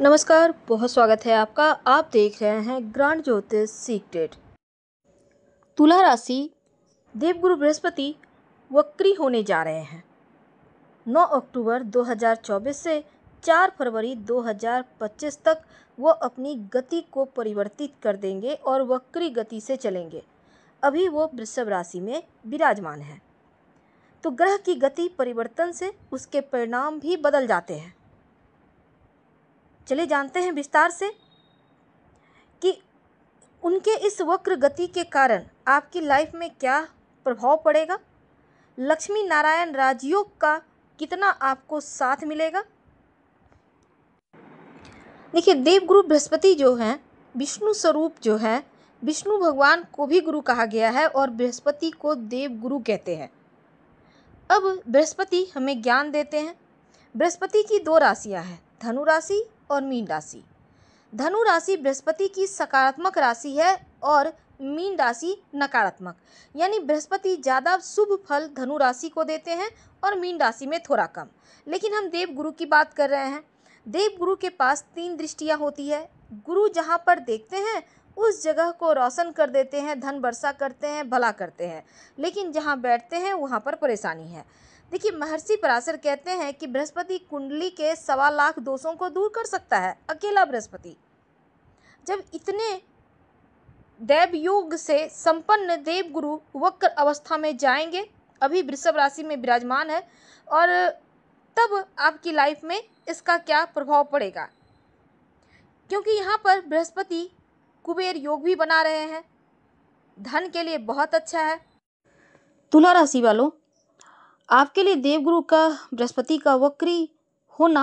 नमस्कार बहुत स्वागत है आपका आप देख रहे हैं ग्रांड ज्योतिष सीक्रेट तुला राशि देवगुरु बृहस्पति वक्री होने जा रहे हैं 9 अक्टूबर 2024 से 4 फरवरी 2025 तक वो अपनी गति को परिवर्तित कर देंगे और वक्री गति से चलेंगे अभी वो वृषभ राशि में विराजमान है तो ग्रह की गति परिवर्तन से उसके परिणाम भी बदल जाते हैं चले जानते हैं विस्तार से कि उनके इस वक्र गति के कारण आपकी लाइफ में क्या प्रभाव पड़ेगा लक्ष्मी नारायण राजयोग का कितना आपको साथ मिलेगा देखिए देवगुरु बृहस्पति जो हैं विष्णु स्वरूप जो है विष्णु भगवान को भी गुरु कहा गया है और बृहस्पति को देवगुरु कहते हैं अब बृहस्पति हमें ज्ञान देते हैं बृहस्पति की दो राशियां हैं धनु राशि और मीन राशि धनु राशि बृहस्पति की सकारात्मक राशि है और मीन राशि नकारात्मक यानी बृहस्पति ज़्यादा शुभ फल धनु राशि को देते हैं और मीन राशि में थोड़ा कम लेकिन हम देव गुरु की बात कर रहे हैं देव गुरु के पास तीन दृष्टियाँ होती है गुरु जहाँ पर देखते हैं उस जगह को रोशन कर देते हैं धन वर्षा करते हैं भला करते हैं लेकिन जहाँ बैठते हैं वहाँ पर परेशानी है देखिए महर्षि पराशर कहते हैं कि बृहस्पति कुंडली के सवा लाख दोषों को दूर कर सकता है अकेला बृहस्पति जब इतने देव योग से संपन्न देव गुरु वक्र अवस्था में जाएंगे अभी वृषभ राशि में विराजमान है और तब आपकी लाइफ में इसका क्या प्रभाव पड़ेगा क्योंकि यहाँ पर बृहस्पति कुबेर योग भी बना रहे हैं धन के लिए बहुत अच्छा है तुला राशि वालों आपके लिए देवगुरु का बृहस्पति का वक्री होना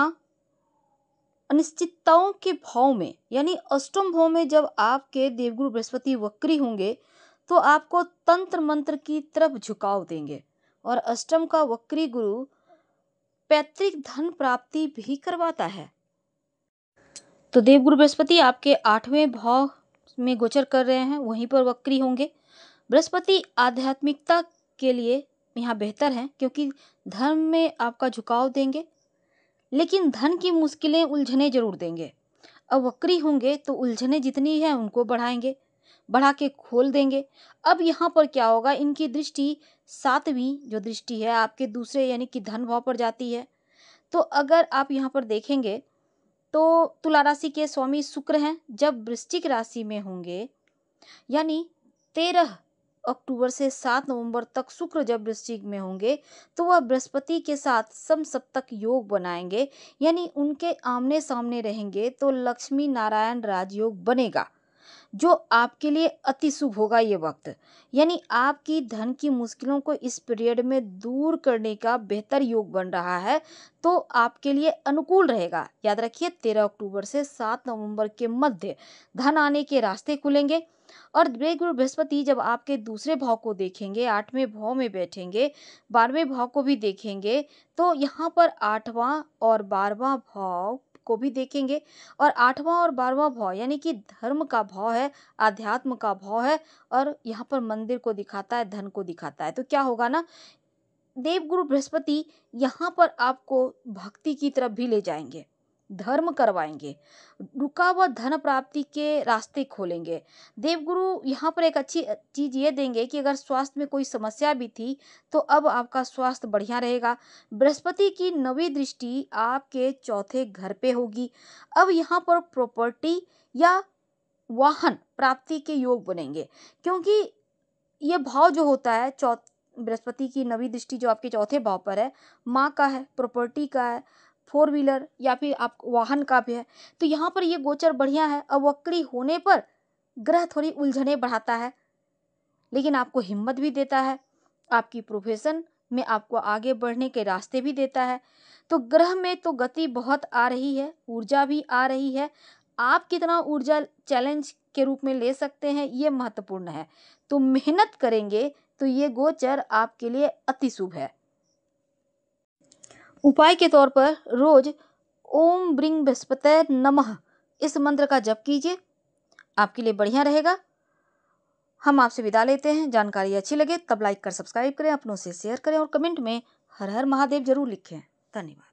अनिश्चितताओं के भाव में यानी अष्टम भाव में जब आपके देवगुरु बृहस्पति वक्री होंगे तो आपको तंत्र मंत्र की तरफ झुकाव देंगे और अष्टम का वक्री गुरु पैतृक धन प्राप्ति भी करवाता है तो देवगुरु बृहस्पति आपके आठवें भाव में गोचर कर रहे हैं वहीं पर वक्री होंगे बृहस्पति आध्यात्मिकता के लिए यहाँ बेहतर है क्योंकि धर्म में आपका झुकाव देंगे लेकिन धन की मुश्किलें उलझने ज़रूर देंगे अब वक्री होंगे तो उलझने जितनी है उनको बढ़ाएंगे बढ़ा के खोल देंगे अब यहाँ पर क्या होगा इनकी दृष्टि सातवीं जो दृष्टि है आपके दूसरे यानी कि धन भाव पर जाती है तो अगर आप यहाँ पर देखेंगे तो तुला राशि के स्वामी शुक्र हैं जब वृश्चिक राशि में होंगे यानी तेरह अक्टूबर से सात नवंबर तक शुक्र जब वृश्चिक में होंगे तो वह बृहस्पति के साथ सम सप्तक योग बनाएंगे यानी उनके आमने सामने रहेंगे तो लक्ष्मी नारायण राजयोग बनेगा जो आपके लिए अति शुभ होगा ये वक्त यानी आपकी धन की मुश्किलों को इस पीरियड में दूर करने का बेहतर योग बन रहा है तो आपके लिए अनुकूल रहेगा याद रखिए तेरह अक्टूबर से सात नवंबर के मध्य धन आने के रास्ते खुलेंगे और ग्रह गुरु बृहस्पति जब आपके दूसरे भाव को देखेंगे आठवें भाव में बैठेंगे बारहवें भाव को भी देखेंगे तो यहाँ पर आठवां और बारहवां भाव को भी देखेंगे और आठवां और बारहवां भाव यानी कि धर्म का भाव है आध्यात्म का भाव है और यहाँ पर मंदिर को दिखाता है धन को दिखाता है तो क्या होगा ना देवगुरु बृहस्पति यहाँ पर आपको भक्ति की तरफ भी ले जाएंगे धर्म करवाएंगे रुका हुआ धन प्राप्ति के रास्ते खोलेंगे देवगुरु यहाँ पर एक अच्छी चीज़ ये देंगे कि अगर स्वास्थ्य में कोई समस्या भी थी तो अब आपका स्वास्थ्य बढ़िया रहेगा बृहस्पति की नवी दृष्टि आपके चौथे घर पे होगी अब यहाँ पर प्रॉपर्टी या वाहन प्राप्ति के योग बनेंगे क्योंकि ये भाव जो होता है चौथ बृहस्पति की नवी दृष्टि जो आपके चौथे भाव पर है माँ का है प्रॉपर्टी का है फोर व्हीलर या फिर आप वाहन का भी है तो यहाँ पर ये गोचर बढ़िया है और वक्री होने पर ग्रह थोड़ी उलझने बढ़ाता है लेकिन आपको हिम्मत भी देता है आपकी प्रोफेशन में आपको आगे बढ़ने के रास्ते भी देता है तो ग्रह में तो गति बहुत आ रही है ऊर्जा भी आ रही है आप कितना ऊर्जा चैलेंज के रूप में ले सकते हैं ये महत्वपूर्ण है तो मेहनत करेंगे तो ये गोचर आपके लिए अति शुभ है उपाय के तौर पर रोज ओम ब्रिंग बृहस्पत नमः इस मंत्र का जप कीजिए आपके लिए बढ़िया रहेगा हम आपसे विदा लेते हैं जानकारी अच्छी लगे तब लाइक कर सब्सक्राइब करें अपनों से शेयर करें और कमेंट में हर हर महादेव जरूर लिखें धन्यवाद